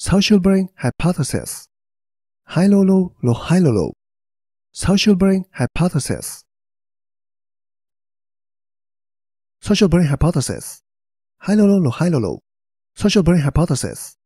Social brain hypothesis. High lo lo low high low Social brain hypothesis. Social brain hypothesis. High lo lo low high low Social brain hypothesis.